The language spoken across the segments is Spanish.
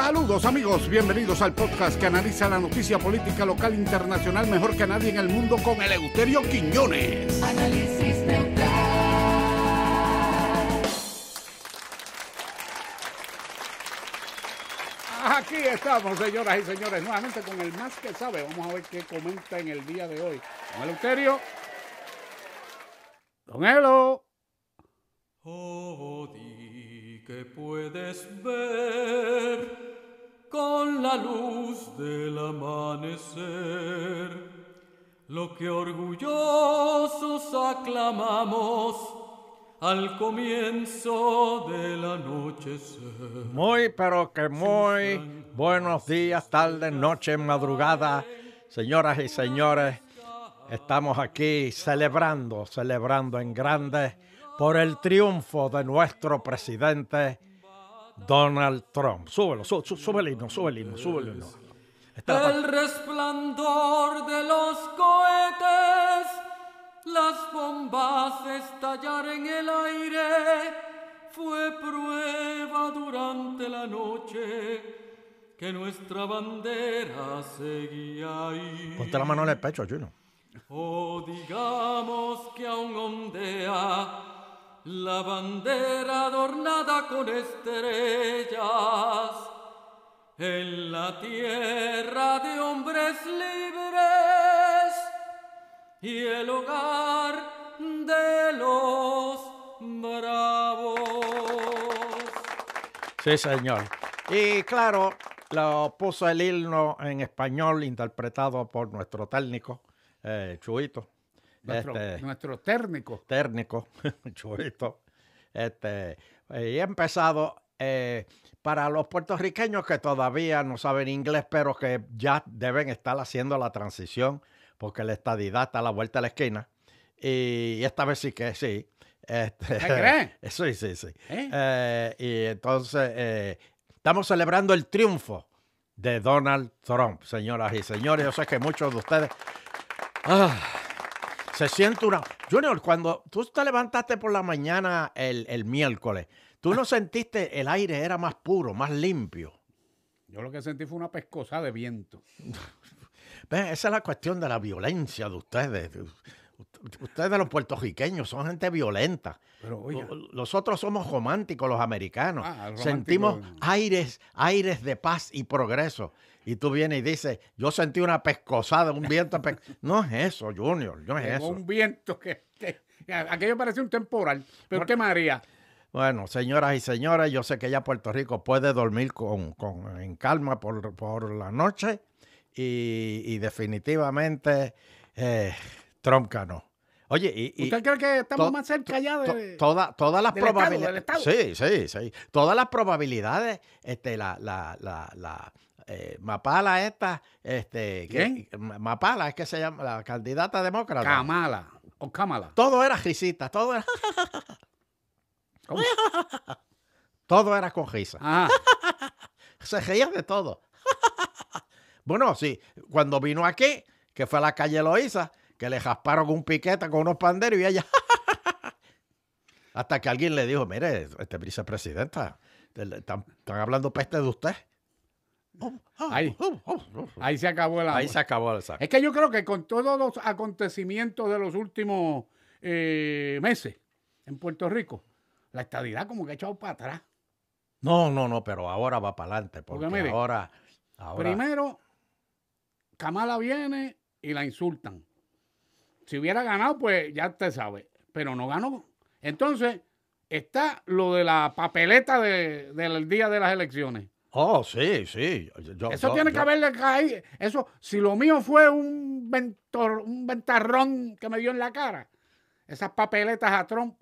Saludos amigos, bienvenidos al podcast que analiza la noticia política local internacional mejor que nadie en el mundo con Eleuterio Quiñones. Aquí estamos, señoras y señores, nuevamente con el más que sabe. Vamos a ver qué comenta en el día de hoy. Con Eleuterio. Con Elo. Oh, di que puedes ver con la luz del amanecer, lo que orgullosos aclamamos al comienzo de la noche. Muy, pero que muy buenos días, tarde noche, madrugada, señoras y señores. Estamos aquí celebrando, celebrando en grande por el triunfo de nuestro presidente Donald Trump. Súbelo, sú, sú, súbelo, El resplandor de los cohetes, las bombas estallar en el aire, fue prueba durante la noche que nuestra bandera seguía ahí. Ponte la mano en el pecho, Juno. O oh, digamos que aún ondea la bandera adornada con estrellas, en la tierra de hombres libres y el hogar de los bravos. Sí, señor. Y claro, lo puso el himno en español interpretado por nuestro técnico, eh, Chuito. Nuestro, este, térmico. Térmico. Este, y he empezado eh, para los puertorriqueños que todavía no saben inglés, pero que ya deben estar haciendo la transición, porque la estadidad está a la vuelta de la esquina. Y, esta vez sí que sí. Este, crees? Sí, sí, sí. ¿Eh? Eh, y entonces estamos celebrando el triunfo de Donald Trump, señoras y señores. Yo sé que muchos de ustedes. Ah, se siente una. Junior, cuando tú te levantaste por la mañana el, miércoles, ¿tú no sentiste el aire era más puro, más limpio? Yo lo que sentí fue una pescosa de viento. esa es la cuestión de la violencia de ustedes. Ustedes de los puertorriqueños son gente violenta. Nosotros somos románticos los americanos. Ah, Sentimos aires, aires de paz y progreso y tú vienes y dices, yo sentí una pescosada, un viento. No es eso, Junior, no es eso. Un viento que, Aquello parecía un temporal, pero ¿qué María? Bueno, señoras y señores, yo sé que ya Puerto Rico puede dormir con, en calma por, la noche y, definitivamente eh, Trump Oye, y, y, ¿Usted cree que estamos más cerca ya de, todas las probabilidades? Sí, sí, sí. Todas las probabilidades, este, la, eh, Mapala esta, este, Mapala es que se llama la candidata demócrata. Kamala o Kamala. Todo era risita, todo era. todo era con risa. Ah. se reía de todo. bueno, sí, cuando vino aquí, que fue a la calle Loíza, que le jasparon con un piquete, con unos panderos y allá Hasta que alguien le dijo, mire, este vicepresidenta, están, hablando peste de usted. Ahí, se acabó el Ahí se saco. Es que yo creo que con todos los acontecimientos de los últimos eh, meses en Puerto Rico, la estadidad como que ha echado para atrás. No, no, no, pero ahora va para adelante. Porque, ahora. Primero, Kamala viene y la insultan. Si hubiera ganado, pues ya te sabe. Pero no ganó. Entonces, está lo de la papeleta de, del día de las elecciones. Oh, sí, sí. eso tiene que haberle caído. Eso, si lo mío fue un, ventor, un ventarrón que me dio en la cara, esas papeletas a Trump.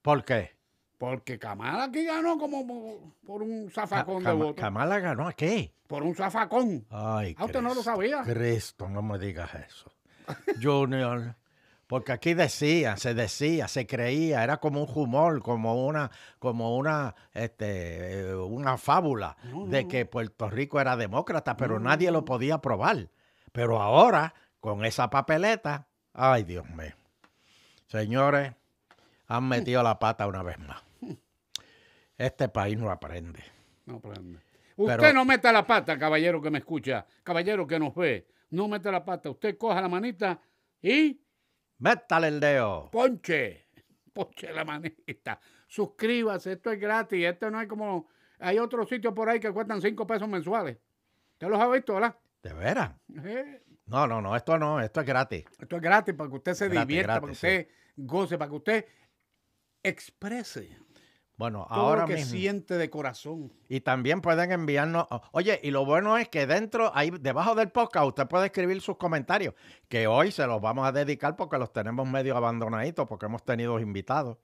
¿Por qué? Porque Kamala aquí ganó como por un zafacón de votos. ¿Kamala ganó a qué? Por un zafacón. Ay, ¿A ah, usted no lo sabía? Cristo, no me digas eso. Junior. Porque aquí decía, se decía, se creía, era como un humor, como una, como una, este, eh, una fábula de que Puerto Rico era demócrata, pero nadie lo podía probar. Pero ahora, con esa papeleta, ay Dios mío. Señores, han metido la pata una vez más. Este país no aprende. No aprende. Usted no meta la pata, caballero que me escucha, caballero que nos ve no mete la pata. Usted coja la manita y... Métale el dedo. Ponche. Ponche la manita. Suscríbase. Esto es gratis. Esto no es como... Hay otros sitios por ahí que cuestan cinco pesos mensuales. ¿Usted los ha visto, verdad? ¿De veras? No, no, no. Esto no. Esto es gratis. Esto es gratis para que usted se divierta, para que usted goce, para que usted exprese bueno, ahora lo que siente de corazón. Y también pueden enviarnos. Oye, y lo bueno es que dentro, ahí debajo del podcast, usted puede escribir sus comentarios, que hoy se los vamos a dedicar porque los tenemos medio abandonaditos, porque hemos tenido invitados.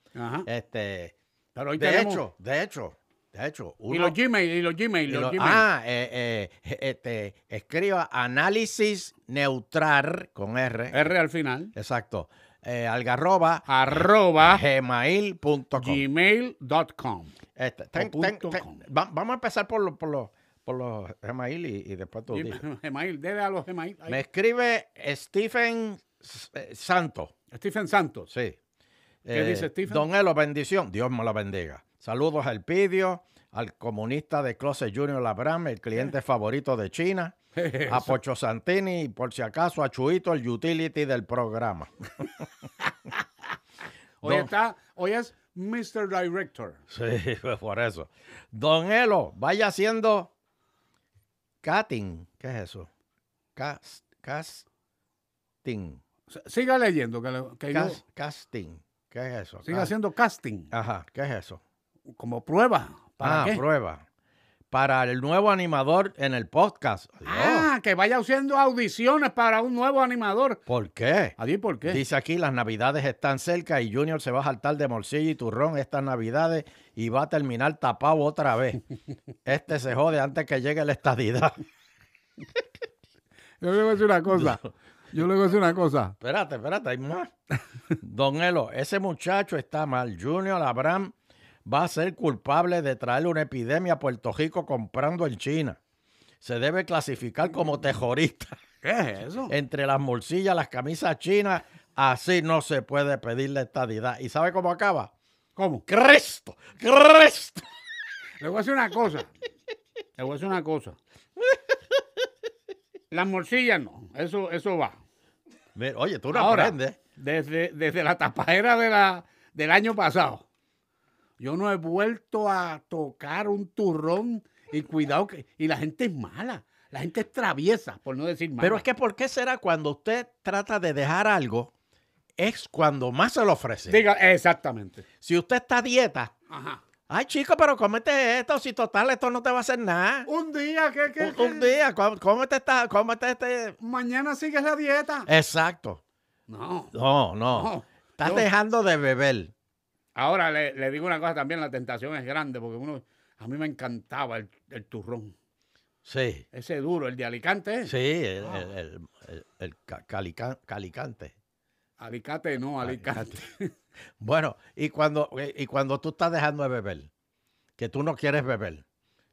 Este, Pero de hecho, de hecho, de hecho. y los Gmail, y los Gmail, Gmail. Ah, eh, eh, este, escriba análisis neutral con R. R al final. Exacto algarroba@gmail.com. Eh, algarroba arroba gmail.com. Gmail.com. Este, vamos a empezar por los por por los Gmail y, después tú Gmail, a los Gmail. Me escribe Stephen eh, Santos. Stephen Santos. Sí. ¿Qué dice eh, Stephen? Don Elo, bendición. Dios me lo bendiga. Saludos al Pidio, al comunista de Closet Junior Labram, el cliente favorito de China. a Pocho Santini y por si acaso a Chuito, el utility del programa. hoy, está, hoy es Mr. Director. Sí, por eso. Don Elo, vaya haciendo cutting. ¿Qué es eso? casting. Siga leyendo. Que, Casting. ¿Qué es eso? Siga haciendo casting. Ajá, ¿qué es eso? Como prueba. ¿Para ah, prueba para el nuevo animador en el podcast. Ah, que vaya haciendo audiciones para un nuevo animador. ¿Por qué? ¿por qué? Dice aquí, las navidades están cerca y Junior se va a saltar de morcilla y turrón estas navidades y va a terminar tapado otra vez. este se jode antes que llegue la estadidad. Yo le voy a decir una cosa. Yo le voy a decir una cosa. Espérate, espérate, hay más. Don Elo, ese muchacho está mal. Junior Abraham va a ser culpable de traer una epidemia a Puerto Rico comprando en China. Se debe clasificar como terrorista. ¿Qué es eso? Entre las morcillas, las camisas chinas, así no se puede pedirle la estadidad. ¿Y sabe cómo acaba? ¿Cómo? ¡Cresto! ¡Cresto! Le voy a decir una cosa. Le voy a decir una cosa. Las morcillas no, eso, eso va. oye, tú no aprendes. Desde, desde la tapadera de la, del año pasado yo no he vuelto a tocar un turrón y cuidado que y la gente es mala. La gente es traviesa, por no decir mala. Pero es que ¿por qué será cuando usted trata de dejar algo es cuando más se lo ofrece? Diga, exactamente. Si usted está a dieta, Ajá. Ay, chico, pero cómete esto, si total, esto no te va a hacer nada. Un día, ¿qué? qué, un, día, cómete, esta, cómete este... Mañana sigues la dieta. Exacto. No. No, no. Estás dejando de beber. Ahora le, digo una cosa también, la tentación es grande, porque uno, a mí me encantaba el, turrón. Sí. Ese duro, el de Alicante. Sí, el, calicante. Alicante no, Alicante. Alicante. bueno, y cuando, eh, y cuando tú estás dejando de beber, que tú no quieres beber,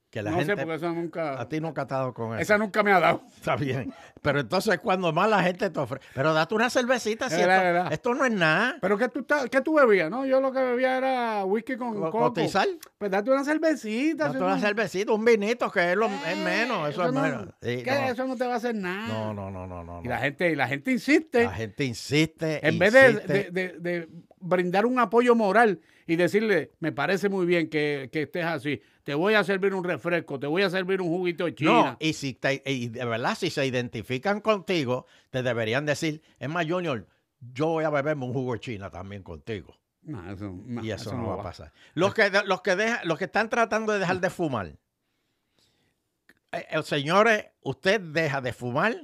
que la gente, sé, porque A ti nunca te ha dado con eso. Esa nunca me ha dado. Está bien. Pero entonces, cuando más la gente te ofrece. Pero date una cervecita, si esto, esto, no es nada. Pero ¿qué tú, qué tú bebías? No, yo lo que bebía era whisky con coco. sal Pues date una cervecita. Date una cervecita, un vinito, que es, eh, menos. Eso, es no, menos. Eso no te va a hacer nada. No, no, no, no. no y, La gente, y la gente insiste. La gente insiste. En vez de brindar un apoyo moral y decirle, me parece muy bien que, estés así, te voy a servir un refresco, te voy a servir un juguito de china. y, si de verdad, si se identifican contigo, te deberían decir, es más, Junior, yo voy a beberme un jugo de china también contigo. y eso, no, va, a pasar. Los que, los, que los que están tratando de dejar de fumar, eh, el señores, eh, usted deja de fumar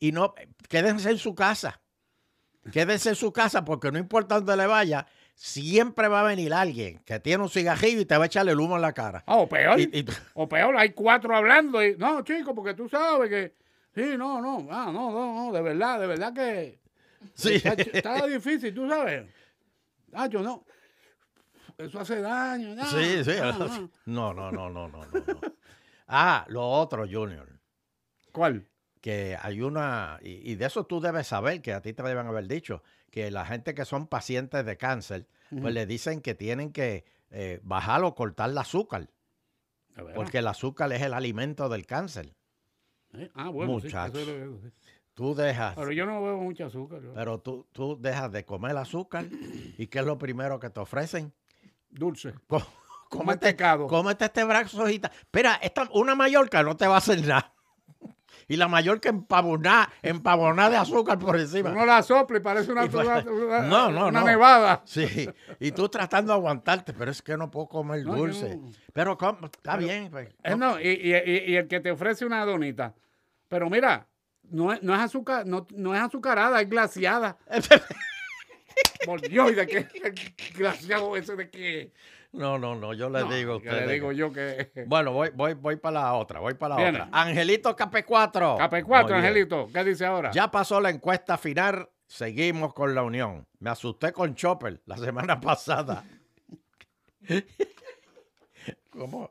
y no, quédense en su casa. Quédese en su casa porque no importa dónde le vaya, siempre va a venir alguien que tiene un cigarrillo y te va a echarle el humo en la cara. Ah, o peor. O peor, hay cuatro hablando y. No, chico, porque tú sabes que. Sí, no, no, ah, no, no, no, de verdad, de verdad que. Sí. Está, difícil, tú sabes. Ah, yo no. Eso hace daño. sí, sí. no, no, no, no, no. no. Ah, lo otro, Junior. ¿Cuál? que hay una, y, de eso tú debes saber, que a ti te deben haber dicho, que la gente que son pacientes de cáncer, pues le dicen que tienen que eh, bajar o cortar el azúcar, ah. porque el azúcar es el alimento del cáncer. Eh, ah, bueno, tú dejas... Pero yo no bebo mucho azúcar. Pero tú, dejas de comer azúcar, ¿y qué es lo primero que te ofrecen? Dulce. cómete, cómete este brazo. Espera, esta, una mallorca no te va a hacer nada y la mayor que empaboná, empavoná de azúcar por encima. No la sople, y parece una, pues, no, no, nevada. Sí, y tú tratando de aguantarte, pero es que no puedo comer dulce. Pero está bien. Pues, eh, no, y, el que te ofrece una donita. Pero mira, no, es, no, es, no, es azucarada, es glaciada. Por Dios, de qué glaciado ese de qué? No, no, no, yo le digo a usted. Le digo yo que. Bueno, voy, voy, voy para la otra, voy para la otra. Angelito KP4. KP4, Angelito, ¿qué dice ahora? Ya pasó la encuesta final, seguimos con la unión. Me asusté con Chopper la semana pasada. ¿Cómo?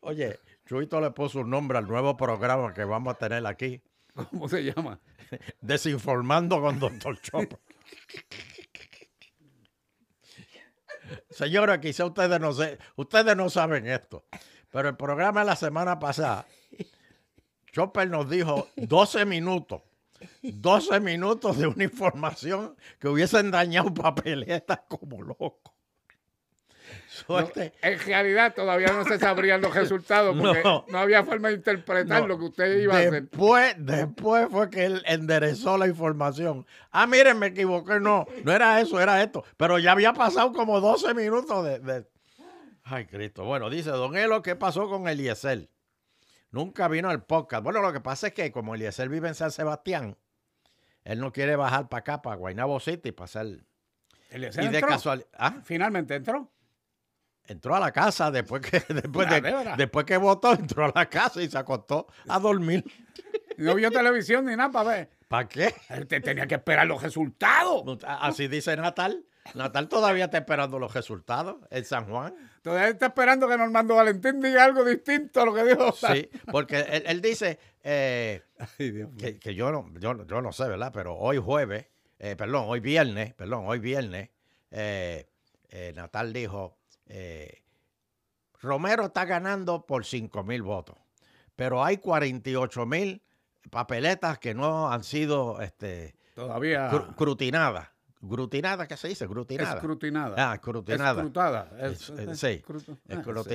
Oye, Chuito le puso un nombre al nuevo programa que vamos a tener aquí. ¿Cómo se llama? Desinformando con Doctor Chopper. Señora, quizá ustedes no, sé, ustedes no saben esto, pero el programa de la semana pasada, Chopper nos dijo 12 minutos, 12 minutos de una información que hubiesen dañado papeletas como loco en realidad todavía no se sabrían los resultados porque no, había forma de interpretar lo que usted iba después, a hacer. Después fue que él enderezó la información. Ah, miren, me equivoqué. No, no era eso, era esto. Pero ya había pasado como 12 minutos de... Ay, Cristo. Bueno, dice Don Elo, ¿qué pasó con Eliezer? Nunca vino al podcast. Bueno, lo que pasa es que como Eliezer vive en San Sebastián, él no quiere bajar para acá, para Guaynabo City, para hacer... Eliezer y de ¿Ah? Finalmente entró entró a la casa después que después, después que votó, entró a la casa y se acostó a dormir. No vio televisión ni nada para ver. ¿Para qué? Él eh, tenía que esperar los resultados. Así dice Natal. Natal todavía está esperando los resultados en San Juan. Todavía está esperando que Normando Valentín diga algo distinto a lo que dijo. Sí, porque él, dice eh, que, yo, no, yo, no sé, ¿verdad? Pero hoy jueves, eh, perdón, hoy viernes, perdón, hoy viernes, Natal dijo, eh, Romero está ganando por 5 mil votos, pero hay 48 mil papeletas que no han sido este, todavía grutinadas. ¿qué se dice? escrutinadas Escrutinada. Ah, escrutinada. Escrutada. es, eh,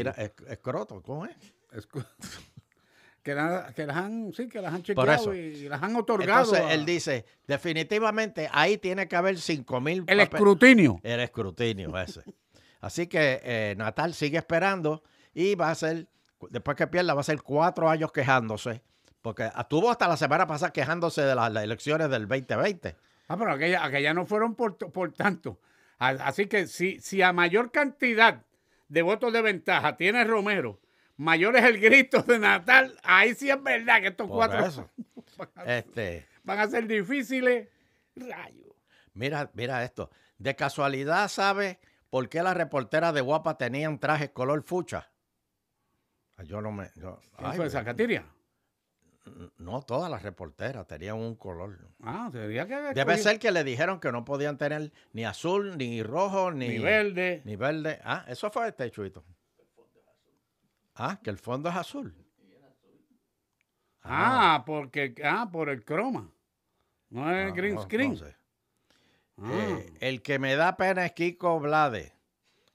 ah, escroto, ¿cómo es? que, que, las han, sí, que las han chequeado y, las han otorgado. Entonces, él dice, definitivamente ahí tiene que haber 5 mil... El escrutinio. El escrutinio, ese. Así que eh, Natal sigue esperando y va a ser, después que pierda, va a ser cuatro años quejándose, porque estuvo hasta la semana pasada quejándose de las, elecciones del 2020. Ah, pero aquellas aquella no fueron por, por tanto. Así que si, a mayor cantidad de votos de ventaja tiene Romero, mayor es el grito de Natal, ahí sí es verdad que estos cuatro este, Van, a, ser difíciles. Rayo. Mira, mira esto. De casualidad, ¿sabe ¿por qué las reporteras de Guapa tenían trajes color fucha? Yo no me... Zacatiria? Mm, no, todas las reporteras tenían un color. Ah, sería que... Debe ser que le dijeron que no podían tener ni azul, ni rojo, ni... verde. Ni verde. Ah, eso fue este chuito. Ah, que el fondo es azul. Ah, ah, porque... Ah, por el croma. No es el ah, green screen. Mm. Eh, el que me da pena es Kiko Blade.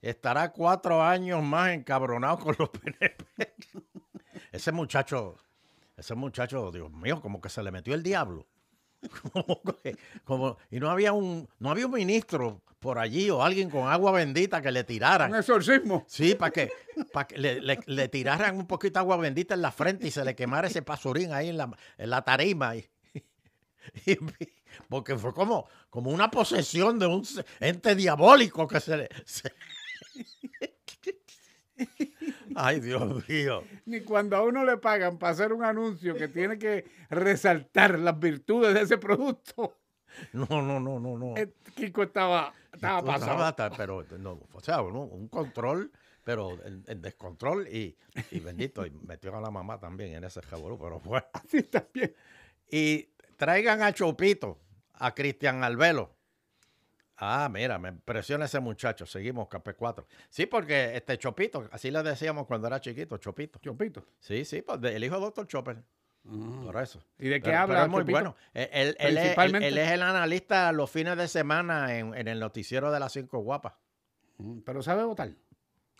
Estará cuatro años más encabronado con los PNP. ese muchacho, ese muchacho, Dios mío, como que se le metió el diablo. como, y no había un, no había un ministro por allí o alguien con agua bendita que le tirara Un exorcismo. Sí, para que, que le, tiraran un poquito agua bendita en la frente y se le quemara ese pasurín ahí en la, en la tarima. y, porque fue como, como una posesión de un ente diabólico que se le... Ay, Dios mío. Ni cuando a uno le pagan para hacer un anuncio que tiene que resaltar las virtudes de ese producto. No, no, no, no, no. Eh, Kiko estaba, estaba pero, no, o sea, un control, pero el descontrol y, bendito, y metió a la mamá también en ese jabalú pero fue. Así también. Y Traigan a Chopito, a Cristian Albelo. Ah, mira, me impresiona ese muchacho. Seguimos, Café 4. Sí, porque este Chopito, así le decíamos cuando era chiquito, Chopito. Chopito. Sí Sí, pues, el hijo doctor Dr. Chopper. Mm. Por eso. ¿Y de qué habla? muy bueno. E, él, es, el analista los fines de semana en, el noticiero de las cinco guapas. Mm, pero sabe votar.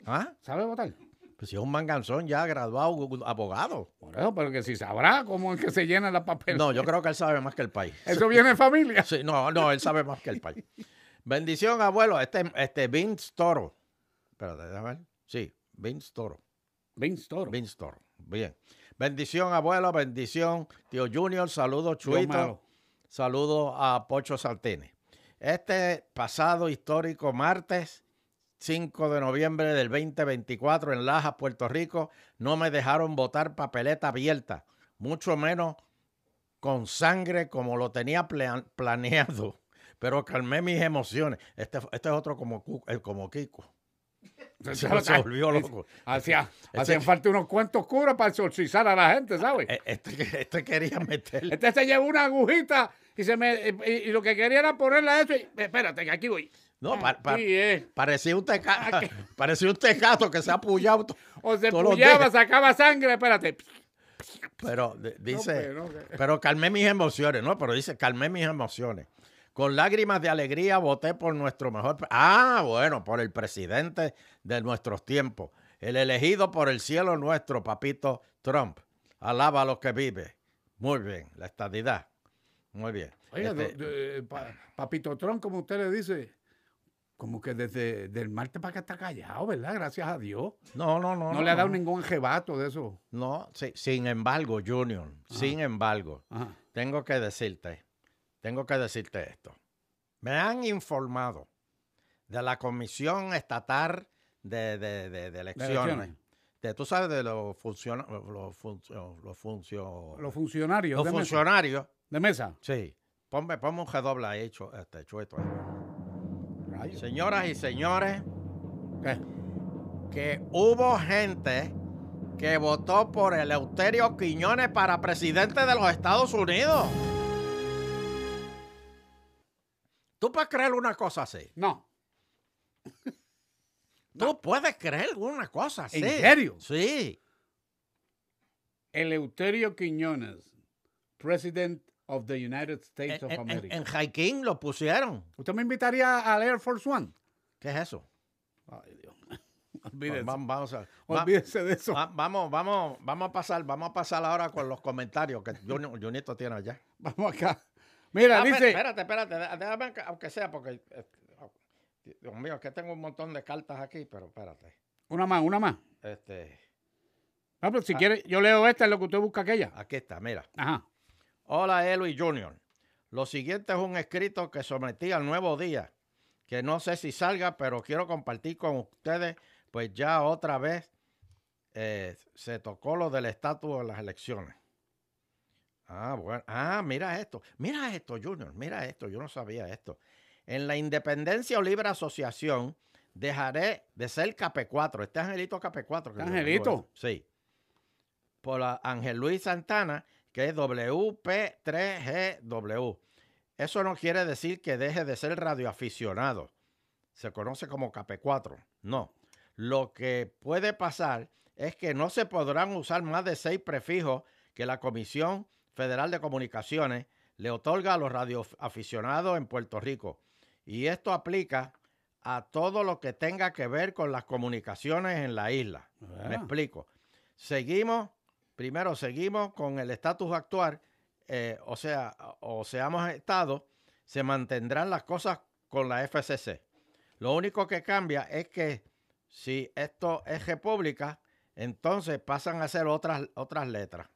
¿Ah? ¿Sabe votar? Pues si es un manganzón ya graduado, abogado. Por pero que si sabrá cómo es que se llena la papel. No, yo creo que él sabe más que el país. ¿Eso viene familia? Sí, no, no, él sabe más que el país. Bendición, abuelo. Este, este Vince Toro. Espérate, déjame ver. Sí, Vince Toro. Vince Toro. Vince Toro. Bien. Bendición, abuelo. Bendición, tío Junior. Saludos, Chuito. Saludos a Pocho Saltene. Este pasado histórico martes 5 de noviembre del 2024 en Laja, Puerto Rico, no me dejaron votar papeleta abierta, mucho menos con sangre como lo tenía planeado. Pero calmé mis emociones. Este, este es otro como, como Kiko. Se, volvió eh, loco. Este, este hacían falta unos cuantos curas para exorcizar a la gente, ah, ¿sabes? E, este, este quería meterle. Este se llevó una agujita y, se me, y, lo que quería era ponerle a eso. espérate, que aquí voy. No, ah, eh. parecía, un ah, parecía un tecato que se ha puyado. O se puyaba, sacaba sangre, espérate. Pero dice, pues, pero, calmé mis emociones, ¿no? Pero dice, calmé mis emociones. Con lágrimas de alegría voté por nuestro mejor. Ah, bueno, por el presidente de nuestros tiempos. El elegido por el cielo nuestro, papito Trump. Alaba a los que vive. Muy bien, la estadidad. Muy bien. Oiga, este papito Trump, como usted le dice, como que desde el martes para que está callado, ¿verdad? Gracias a Dios. No, no, no. No, le ha dado ningún jebato de eso. No, sí, sin embargo, Junior, sin embargo, tengo que decirte, tengo que decirte esto. Me han informado de la Comisión Estatal de, elecciones. tú sabes de los, funcionarios, los, los, funcionarios. Los de funcionarios. ¿De mesa? Sí. Ponme, un redoble hecho, este, chueto ahí. Señoras y señores, que hubo gente que votó por Eleuterio Quiñones para presidente de los Estados Unidos. ¿Tú puedes creer una cosa así? No. ¿Tú no. puedes creer una cosa así? ¿En serio? Sí. Eleuterio Quiñones, presidente of the United States en, of America. En, lo pusieron. ¿Usted me invitaría a leer Force One? ¿Qué es eso? Ay, Dios. Olvídese. Vamos, vamos Olvídese de eso. vamos, vamos, vamos a pasar, vamos a pasar ahora con los comentarios que Junito tiene allá. Vamos acá. Mira, ah, dice. Espérate, espérate, déjame aunque sea, porque eh, oh, Dios mío, es que tengo un montón de cartas aquí, pero espérate. Una más, una más. Este. No, pero si ah. quiere, yo leo esta, es lo que usted busca aquella. Aquí está, mira. Ajá. Hola Eloy Jr. Lo siguiente es un escrito que sometí al nuevo día, que no sé si salga, pero quiero compartir con ustedes, pues ya otra vez eh, se tocó lo del estatus de las elecciones. Ah, bueno. Ah, mira esto. Mira esto, Junior. Mira esto. Yo no sabía esto. En la independencia o libre asociación, dejaré de ser KP4. Este Angelito KP4. ¿Este angelito. Sí. Por Ángel Luis Santana que es WP3GW. Eso no quiere decir que deje de ser radioaficionado. Se conoce como KP4. No. Lo que puede pasar es que no se podrán usar más de seis prefijos que la Comisión Federal de Comunicaciones le otorga a los radioaficionados en Puerto Rico. Y esto aplica a todo lo que tenga que ver con las comunicaciones en la isla. Me ah. explico. Seguimos primero seguimos con el estatus actual, eh, o sea, o seamos estado, se mantendrán las cosas con la FCC. Lo único que cambia es que si esto es república, entonces pasan a ser otras, otras letras.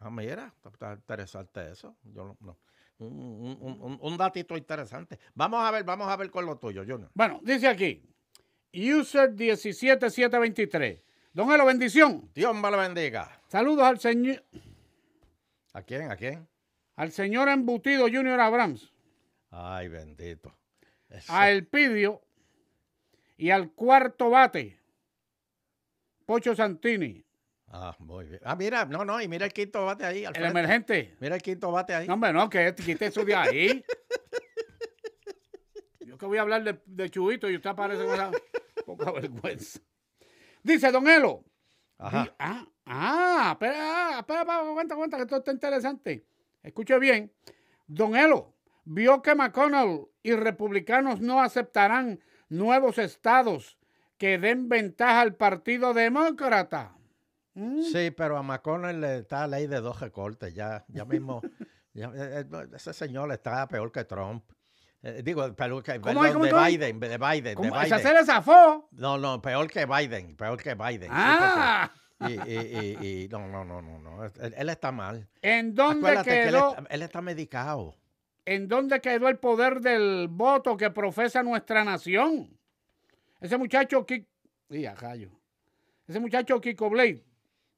Ah, mira, está interesante eso. Yo no, Un, un, un, datito interesante. Vamos a ver, vamos a ver con lo tuyo, Junior. Bueno, dice aquí, user 17723. Don Elo, bendición. Dios me lo bendiga. Saludos al señor. ¿A quién? ¿A quién? Al señor embutido Junior Abrams. Ay, bendito. Eso. A Pidio. y al cuarto bate, Pocho Santini. Ah, muy bien. Ah, mira, no, no, y mira el quinto bate ahí. el emergente. Mira el quinto bate ahí. No, hombre, no, que quité eso de ahí. Yo que voy a hablar de, de Chubito y usted aparece con esa poca vergüenza. Dice Don Elo. Ajá. ah, ah, espera, ah, espera, aguanta, aguanta, que todo está interesante. Escuche bien. Don Elo vio que McConnell y republicanos no aceptarán nuevos estados que den ventaja al Partido Demócrata. Mm. Sí, pero a McConnell le está ley de dos recortes, ya, ya mismo. Eh, eh, ese señor está peor que Trump. Eh, eh, digo, pero que de, Biden, de, Biden, de Biden, ¿Cómo? No, no, peor que Biden, peor que Biden. Ah. Y, no, no, no, no, no. Él, está mal. ¿En dónde quedó? él, está medicado. ¿En dónde quedó el poder del voto que profesa nuestra nación? Ese muchacho, Kiko. Ese muchacho, Kiko Blade.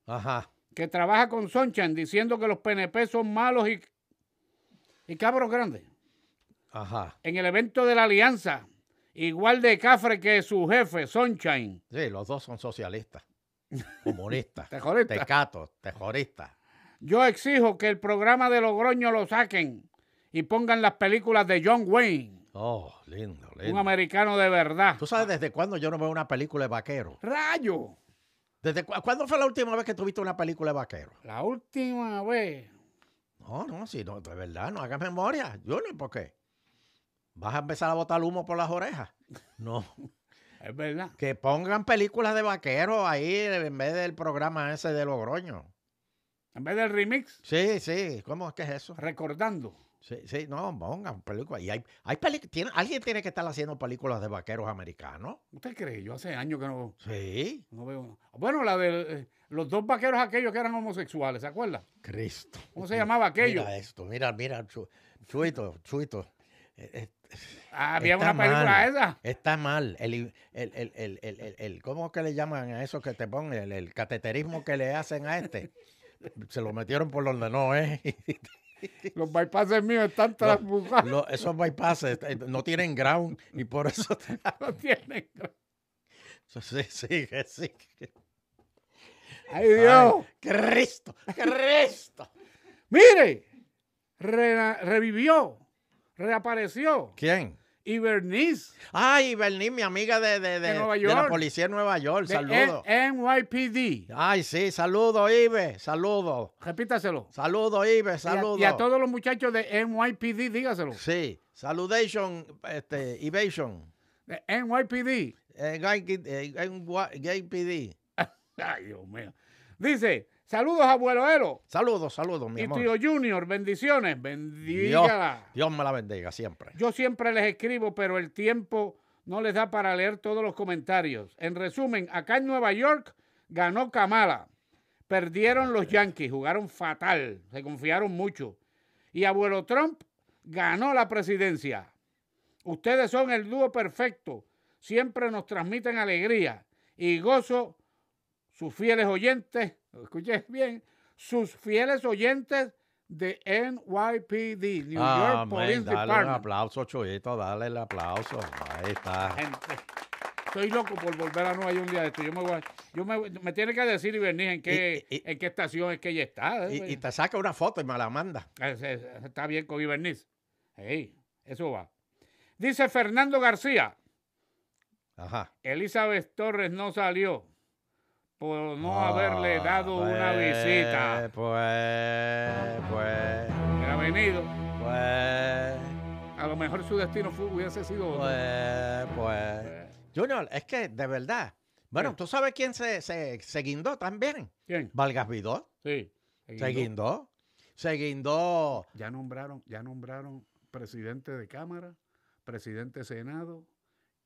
Ajá. Que trabaja con Sonchan diciendo que los PNP son malos y cabros grandes. Ajá. en el evento de la alianza, igual de cafre que su jefe, Sunshine. Sí, los dos son socialistas, comunistas, tejoristas. tecatos, terroristas. Yo exijo que el programa de Logroño lo saquen y pongan las películas de John Wayne. Oh, lindo, lindo. Un americano de verdad. ¿Tú sabes desde cuándo yo no veo una película de vaquero? ¡Rayo! ¿Desde cuándo fue la última vez que tuviste una película de vaquero? La última vez. No, no, si no, de verdad, no hagas memoria. Yo no, ¿por qué? vas a empezar a botar humo por las orejas. No. es verdad. Que pongan películas de vaqueros ahí en vez del programa ese de Logroño. En vez del remix. Sí, sí. ¿Cómo es que es eso? Recordando. Sí, sí, no, pongan películas. Y hay, hay tiene, alguien tiene que estar haciendo películas de vaqueros americanos. ¿Usted cree? Yo hace años que no. Sí. No veo. Bueno, la de eh, los dos vaqueros aquellos que eran homosexuales, ¿se acuerda? Cristo. ¿Cómo se llamaba aquello? Mira esto, mira, mira, Chuito, Chuito. Eh, eh, ah, había una película esa. Está mal. El, el, el, el, ¿Cómo que le llaman a eso que te ponen? El, cateterismo que le hacen a este. Se lo metieron por donde no es. ¿eh? Los bypasses míos están transbucados. Esos bypasses eh, no tienen ground y por eso. no tienen ground. Sí, sí, sí. ¡Ay, Dios! ¡Cristo! ¡Cristo! ¡Mire! revivió reapareció. ¿Quién? Y Ay, Bernice, mi amiga de, la policía de Nueva York. Saludos. NYPD. Ay, sí, saludos, Ibe, saludos. Repítaselo. Saludos, Ibe, saludos. Y, a todos los muchachos de NYPD, dígaselo. Sí, saludation, este, Ibation. NYPD. NYPD. Ay, Dios mío. Dice, Saludos, abuelo Elo. Saludos, saludos, mi amor. Y tío Junior, bendiciones, bendiga. Dios me la bendiga siempre. Yo siempre les escribo, pero el tiempo no les da para leer todos los comentarios. En resumen, acá en Nueva York ganó Kamala. Perdieron los Yankees, jugaron fatal, se confiaron mucho. Y abuelo Trump ganó la presidencia. Ustedes son el dúo perfecto. Siempre nos transmiten alegría y gozo sus fieles oyentes escuché bien, sus fieles oyentes de NYPD, New York Police Park. dale un aplauso, Chuyito, dale el aplauso. Ahí está. estoy loco por volver a Nueva York un día de esto. Yo me yo me, tiene que decir, Iberniz, en qué, en qué estación es que ella está. Eh, y, te saca una foto y me la manda. Ah, está bien con Iberniz. eso va. Dice Fernando García. Ajá. Elizabeth Torres no salió por no ah, haberle dado una pues, visita. Pues, pues. Era venido. Pues. A lo mejor su destino fue, hubiese sido pues, pues, pues. Junior, es que de verdad. Bueno, ¿tú sabes quién se, se, guindó también? ¿Quién? ¿Valgas Vidó. Sí. Se guindó. Se guindó. Ya nombraron, ya nombraron presidente de Cámara, presidente de Senado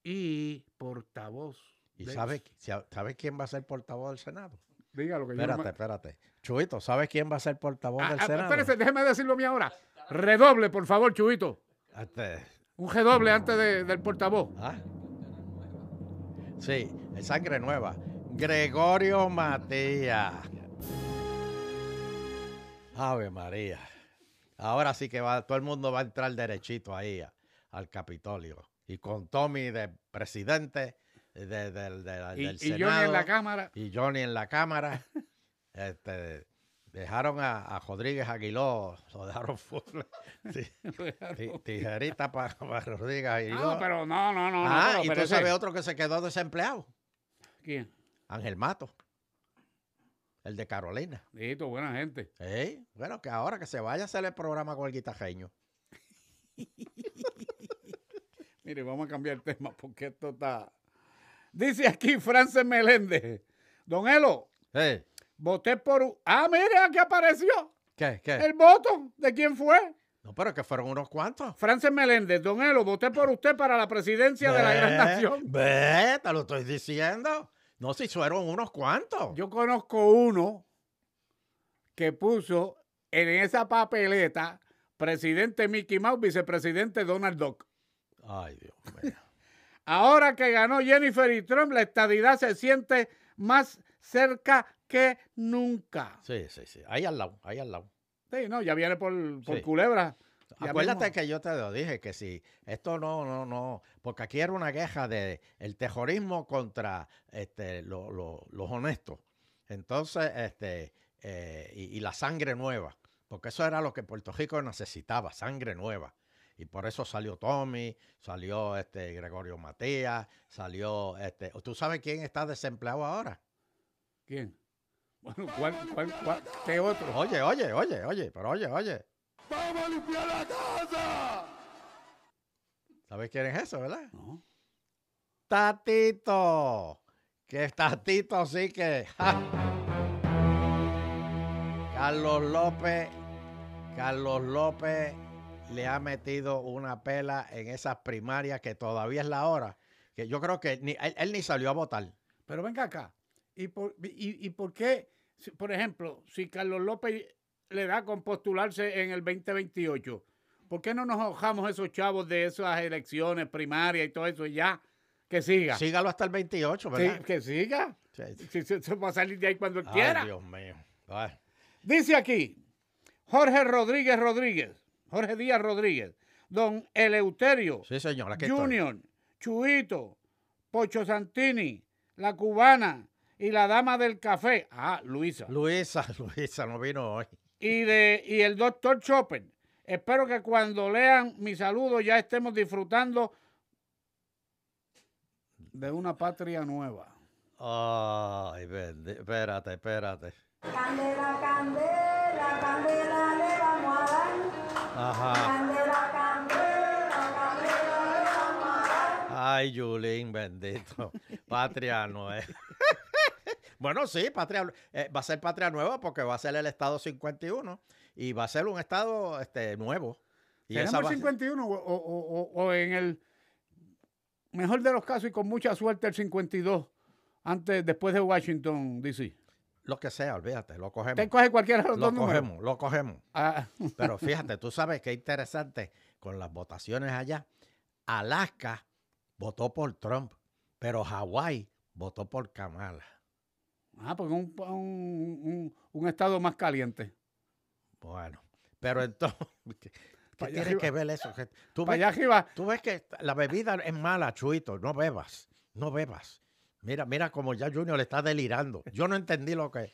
y portavoz ¿Y sabes quién va a ser portavoz del Senado? Dígalo que espérate, yo espérate. Chuito, ¿sabes quién va a ser portavoz ah, del ah, pues Senado? Espérese, déjeme decirlo a mí ahora. Redoble, por favor, Chuito. Este, Un redoble antes del portavoz. ¿Ah? Sí, es sangre nueva. Gregorio Matías. Ave María. Ahora sí que va, todo el mundo va a entrar derechito ahí al Capitolio. Y con Tommy de presidente de, y, y Johnny en la Cámara. Y Johnny en la Cámara. este, dejaron a, a, Rodríguez Aguiló, lo dejaron tijerita para Rodríguez ah, Aguiló. No, pero no, no, no. Ah, y tú sabes otro que se quedó desempleado. ¿Quién? Ángel Mato. El de Carolina. listo, buena gente. bueno, que ahora que se vaya a hacer el programa con el guitajeño. Mire, vamos a cambiar el tema porque esto está... Dice aquí Frances Meléndez. Don Elo. Voté por. Ah, mire, aquí apareció. ¿Qué? ¿Qué? El voto. ¿De quién fue? No, pero que fueron unos cuantos. Frances Meléndez, don Elo, voté por usted para la presidencia de la gran nación. Ve, te lo estoy diciendo. No, si fueron unos cuantos. Yo conozco uno que puso en esa papeleta presidente Mickey Mouse, vicepresidente Donald Duck. Ay, Dios mío. Ahora que ganó Jennifer y Trump, la estadidad se siente más cerca que nunca. Sí, sí, sí. Ahí al lado, ahí al lado. Sí, no, ya viene por, por culebra. Acuérdate que yo te lo dije, que si esto no, no, no, porque aquí era una queja de el terrorismo contra este, los honestos. Entonces, este, eh, y la sangre nueva, porque eso era lo que Puerto Rico necesitaba, sangre nueva. Y por eso salió Tommy, salió este Gregorio Matías, salió este. ¿Tú sabes quién está desempleado ahora? ¿Quién? Bueno, ¿cuál, qué otro? Oye, oye, oye, oye, pero oye, oye. ¡Vamos a limpiar la casa! ¿Sabes quién es eso, verdad? No. Tatito. Que Tatito sí que. Carlos López. Carlos López le ha metido una pela en esas primarias que todavía es la hora. Que yo creo que él, ni salió a votar. Pero venga acá. ¿Y por, por qué, por ejemplo, si Carlos López le da con postularse en el 2028, ¿por qué no nos ahorramos esos chavos de esas elecciones primarias y todo eso ya? Que siga. Sígalo hasta el 28, ¿verdad? que siga. Sí, Se, va a salir de ahí cuando quiera. Dios mío. Dice aquí, Jorge Rodríguez Rodríguez. Jorge Díaz Rodríguez, don Eleuterio Junior, Chuito, Pocho Santini, la cubana y la dama del café. Ah, Luisa. Luisa, Luisa, no vino hoy. Y, de, el doctor Chopper. Espero que cuando lean mi saludo ya estemos disfrutando de una patria nueva. Ay, espérate, espérate. Candela, candela. La candela le vamos a dar. Ajá. Candela, candela, candela le vamos a Ay, Julín, bendito. Patria Nueva. Bueno, sí, patria, eh, va a ser patria nueva porque va a ser el Estado 51 y va a ser un Estado este, nuevo. Y ¿Tenemos el 51 o, o, en el mejor de los casos y con mucha suerte el 52 antes, después de Washington, D.C.? Lo que sea, olvídate, lo cogemos. Te coge cualquiera los lo cogemos, Lo cogemos, ah. Pero fíjate, tú sabes qué interesante con las votaciones allá. Alaska votó por Trump, pero Hawái votó por Kamala. Ah, porque un, un, estado más caliente. Bueno, pero entonces, ¿qué, que ver eso? tú ves que la bebida es mala, Chuito, no bebas, no bebas. Mira, mira como ya Junior le está delirando. Yo no entendí lo que.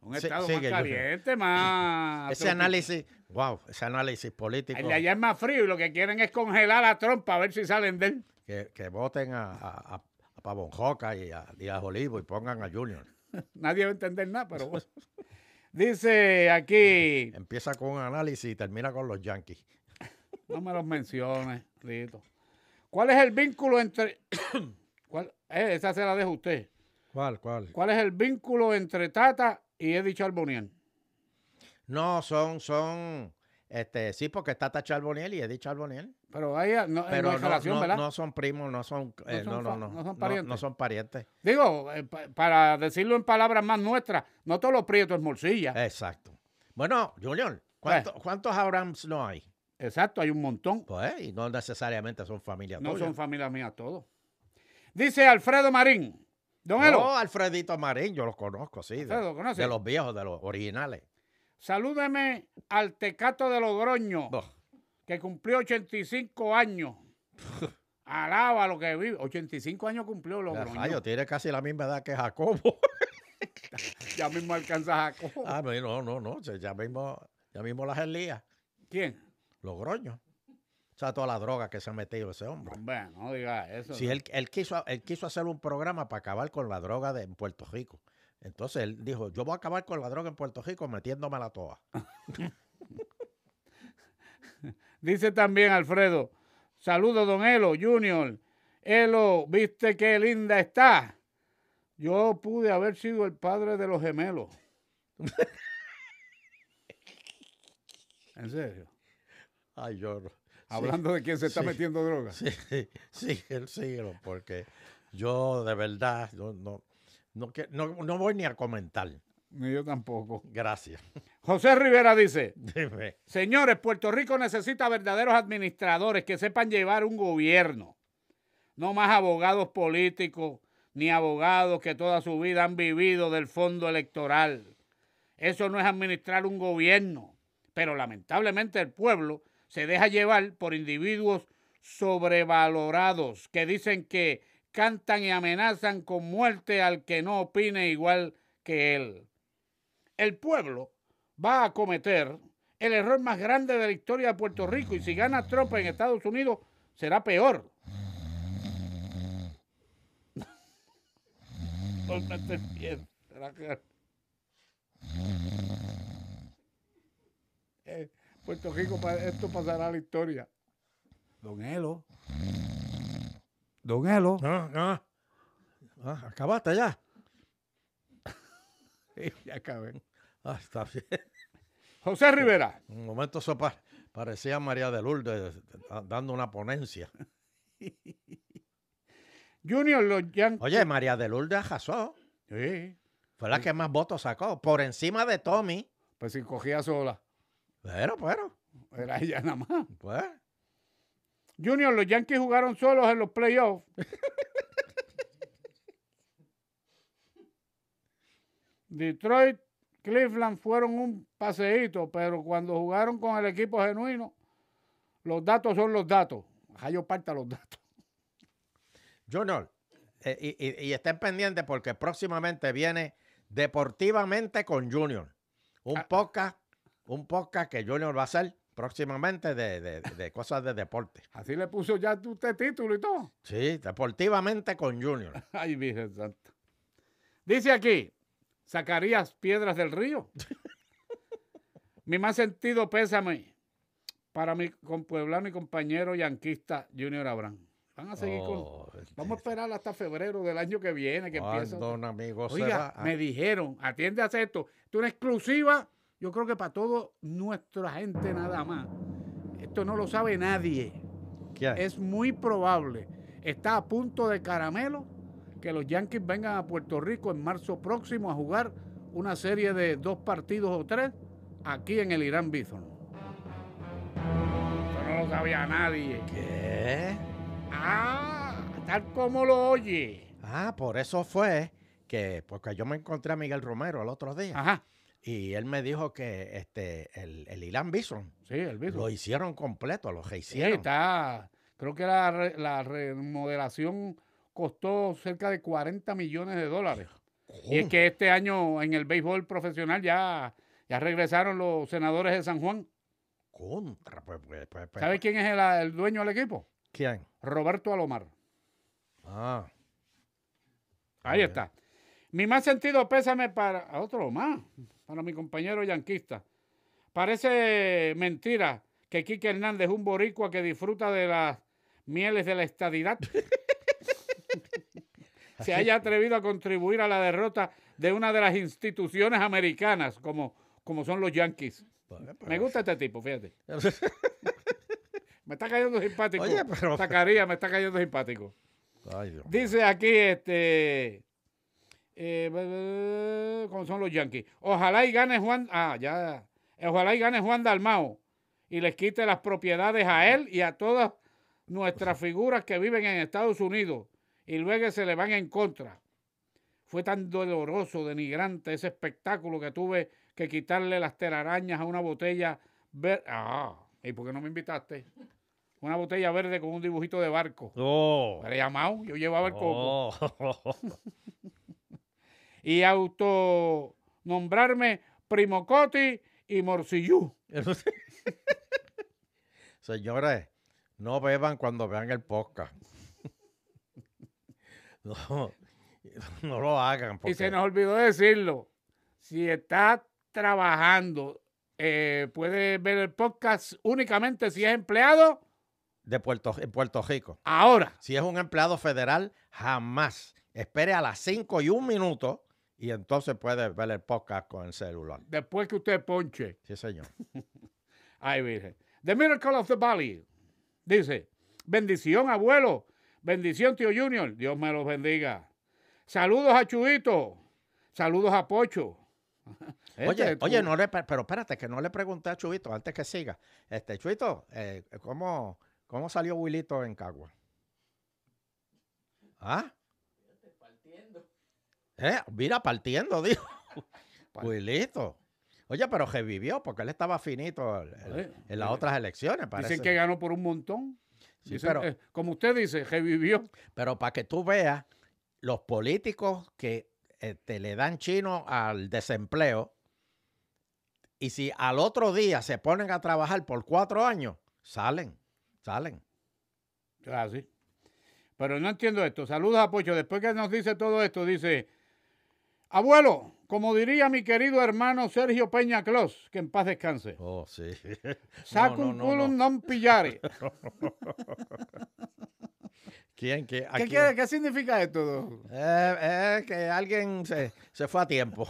Un estado caliente, más. Ese análisis, wow, ese análisis político. El de allá es más frío y lo que quieren es congelar a Trump a ver si salen de él. Que, voten a, a, a, y a, Olivo y pongan a Junior. Nadie va a entender nada, pero. Dice aquí. Empieza con un análisis y termina con los Yankees. No me los menciones, listo. ¿Cuál es el vínculo entre. ¿Cuál? Eh, esa se la dejo usted. ¿Cuál, cuál? ¿Cuál es el vínculo entre Tata y Eddie Charboniel? No, son, son, este, sí, porque Tata Charboniel y Eddie Charboniel. Pero ahí ah, no, no, no, son primos, no son, no, eh, no, no, parientes. No, son parientes. Digo, eh, para decirlo en palabras más nuestras, no todos los prietos es morcilla. Exacto. Bueno, Junior, ¿cuántos Abrams no hay? Exacto, hay un montón. Pues, y no necesariamente son familias No son familias mías todos. Dice Alfredo Marín. Don No, Alfredito Marín, yo los conozco, sí. de, los viejos, de los originales. Salúdeme al Tecato de Logroño, que cumplió 85 años. Alaba lo que vive. 85 años cumplió Logroño. yo tiene casi la misma edad que Jacobo. ya mismo alcanza Jacobo. Ah, no, no, no. Ya mismo, ya mismo las elías. ¿Quién? Logroño. O sea, toda la droga que se ha metido ese hombre. Bueno, no diga eso. él, quiso, él quiso hacer un programa para acabar con la droga en Puerto Rico. Entonces él dijo, yo voy a acabar con la droga en Puerto Rico metiéndome la toa. Dice también Alfredo, saludo don Elo Junior. Elo, ¿viste qué linda está? Yo pude haber sido el padre de los gemelos. ¿En serio? Ay, lloro. Hablando de quién se está metiendo droga. Sí, sí, siglo, porque yo de verdad no, no, no, voy ni a comentar. Ni yo tampoco. Gracias. José Rivera dice, señores, Puerto Rico necesita verdaderos administradores que sepan llevar un gobierno, no más abogados políticos ni abogados que toda su vida han vivido del fondo electoral. Eso no es administrar un gobierno, pero lamentablemente el pueblo se deja llevar por individuos sobrevalorados que dicen que cantan y amenazan con muerte al que no opine igual que él. El pueblo va a cometer el error más grande de la historia de Puerto Rico y si gana tropa en Estados Unidos será peor. Puerto Rico, esto pasará a la historia. Don Elo. Don Elo. Ah, ah. Ah, acabaste ya. ya acabé. está bien. José Rivera. Un momento eso parecía María de Lourdes dando una ponencia. Junior Oye, María de Lourdes arrasó. Sí. Fue la que más votos sacó, por encima de Tommy. Pues si cogía sola. Pero, pero. Era ella nada más. Pues. Junior, los Yankees jugaron solos en los playoffs. Detroit, Cleveland fueron un paseíto, pero cuando jugaron con el equipo genuino, los datos son los datos. Hayo parta los datos. Junior, eh, y, estén pendientes porque próximamente viene Deportivamente con Junior, un poca. Ah. podcast un podcast que Junior va a hacer próximamente de, de cosas de deporte. Así le puso ya usted título y todo. Sí, deportivamente con Junior. Ay, Virgen Santa. Dice aquí, sacarías piedras del río. mi más sentido pésame para mi compueblano y compañero yanquista Junior Abraham. Van a seguir con. Oh, vamos a esperar hasta febrero del año que viene que ah, empieza. Oiga, me dijeron, atiende a esto. Es una exclusiva yo creo que para toda nuestra gente nada más. Esto no lo sabe nadie. ¿Qué? Es muy probable. Está a punto de caramelo que los Yankees vengan a Puerto Rico en marzo próximo a jugar una serie de dos partidos o tres aquí en el Irán Bison. Esto no lo sabía nadie. ¿Qué? Ah, tal como lo oye. Ah, por eso fue que, porque yo me encontré a Miguel Romero el otro día. Ajá. Y él me dijo que este, el, el Ilan Bison. Sí, el Lo hicieron completo, lo rehicieron. Sí, está. Creo que la, remodelación costó cerca de 40 millones de dólares. Y es que este año en el béisbol profesional ya, ya regresaron los senadores de San Juan. Contra, pues, pues, pues, pues ¿Sabes quién es el, el, dueño del equipo? ¿Quién? Roberto Alomar. Ah. Ahí está. Mi más sentido pésame para otro más, para mi compañero yanquista. Parece mentira que Quique Hernández, un boricua que disfruta de las mieles de la estadidad, se haya atrevido a contribuir a la derrota de una de las instituciones americanas, como, como son los yanquis. Pues. Me gusta este tipo, fíjate. Me está cayendo simpático. Oye, me está cayendo simpático. Dice aquí este eh, como son los Yankees. Ojalá y gane Juan. Ah, ya. Ojalá y gane Juan Dalmao y les quite las propiedades a él y a todas nuestras figuras que viven en Estados Unidos y luego se le van en contra. Fue tan doloroso, denigrante ese espectáculo que tuve que quitarle las telarañas a una botella verde. Ah, ¿y por qué no me invitaste? Una botella verde con un dibujito de barco. no oh. llamado, yo llevaba el coco. Oh. y autonombrarme Primocoti y Morcillú. Señores, no beban cuando vean el podcast. No, no lo hagan. Y se nos olvidó decirlo. Si está trabajando, eh, puede ver el podcast únicamente si es empleado. De Puerto, en Puerto Rico. Ahora. Si es un empleado federal, jamás. Espere a las 5 y un minuto y entonces puede ver el podcast con el celular. Después que usted ponche. Sí, señor. Ay, Virgen. The Miracle of the Valley. Dice, bendición, abuelo. Bendición, tío Junior. Dios me los bendiga. Saludos a Chubito. Saludos a Pocho. Este oye, oye, no le, pero espérate, que no le pregunté a Chubito antes que siga. Este, Chuito, eh, ¿cómo, ¿cómo salió Wilito en Cagua? ¿Ah? Eh, mira, partiendo, dijo. Pues listo. Oye, pero revivió porque él estaba finito en las eh, otras elecciones. Dicen que ganó por un montón. Sí, pero, eh, como usted dice, revivió. Pero para que tú veas, los políticos que te este, le dan chino al desempleo y si al otro día se ponen a trabajar por cuatro años, salen, salen. Ah, sí. Pero no entiendo esto. Saludos a Pocho. Después que nos dice todo esto, dice, Abuelo, como diría mi querido hermano Sergio Peña Clos, que en paz descanse. Oh, sí. Saco non pillare. ¿Quién, qué, ¿Qué, significa esto? Eh, eh, que alguien se, fue a tiempo.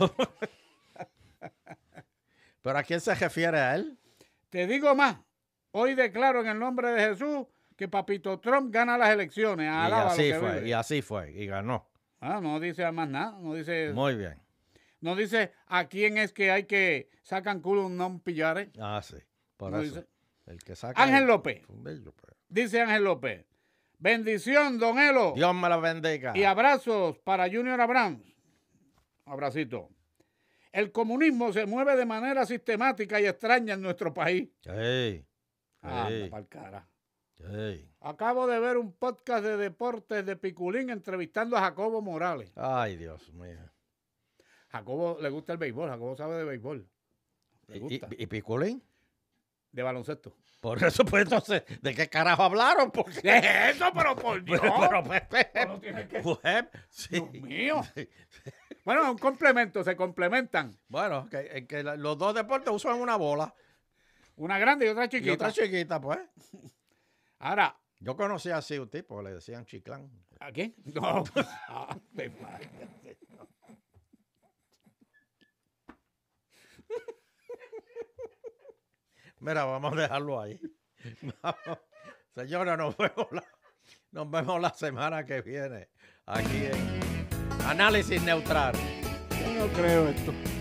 ¿Pero a quién se refiere a él? Te digo más. Hoy declaro en el nombre de Jesús que Papito Trump gana las elecciones. y así fue, y así fue, y ganó. Ah, no dice más nada, no dice... Muy bien. No dice a quién es que hay que sacan culo un non pillare. Ah, sí, por El que saca Ángel López. Pues. Dice Ángel López. Bendición, don Elo. Dios me lo bendiga. Y abrazos para Junior Abrams. Abracito. El comunismo se mueve de manera sistemática y extraña en nuestro país. Sí. Ah, para el cara. Acabo de ver un podcast de deportes de Piculín entrevistando a Jacobo Morales. Ay, Dios mío. Jacobo le gusta el béisbol, Jacobo sabe de béisbol. ¿Y, Piculín? De baloncesto. Por eso, pues entonces, ¿de qué carajo hablaron? Porque... eso? Pero por Dios. sí. Dios mío. Bueno, un complemento, se complementan. Bueno, que, los dos deportes usan una bola. Una grande y otra chiquita. Y otra chiquita, pues. Ahora, yo conocí así un tipo, le decían chiclán. ¿A quién? No. Ah, Mira, vamos a dejarlo ahí. Señora, nos vemos, la, nos vemos la semana que viene aquí en Análisis Neutral. Yo no creo esto.